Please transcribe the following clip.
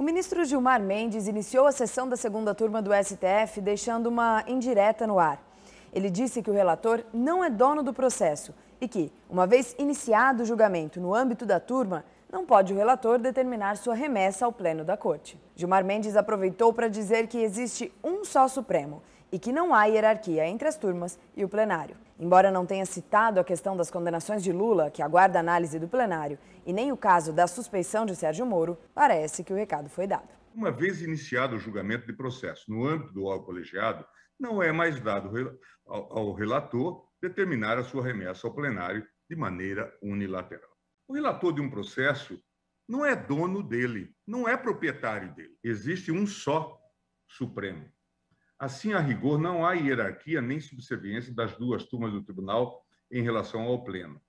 O ministro Gilmar Mendes iniciou a sessão da segunda turma do STF, deixando uma indireta no ar. Ele disse que o relator não é dono do processo e que, uma vez iniciado o julgamento no âmbito da turma, não pode o relator determinar sua remessa ao Pleno da Corte. Gilmar Mendes aproveitou para dizer que existe um só Supremo e que não há hierarquia entre as turmas e o plenário. Embora não tenha citado a questão das condenações de Lula, que aguarda análise do plenário, e nem o caso da suspeição de Sérgio Moro, parece que o recado foi dado. Uma vez iniciado o julgamento de processo no âmbito do órgão colegiado, não é mais dado ao relator determinar a sua remessa ao plenário de maneira unilateral. O relator de um processo não é dono dele, não é proprietário dele. Existe um só Supremo. Assim, a rigor, não há hierarquia nem subserviência das duas turmas do tribunal em relação ao Pleno.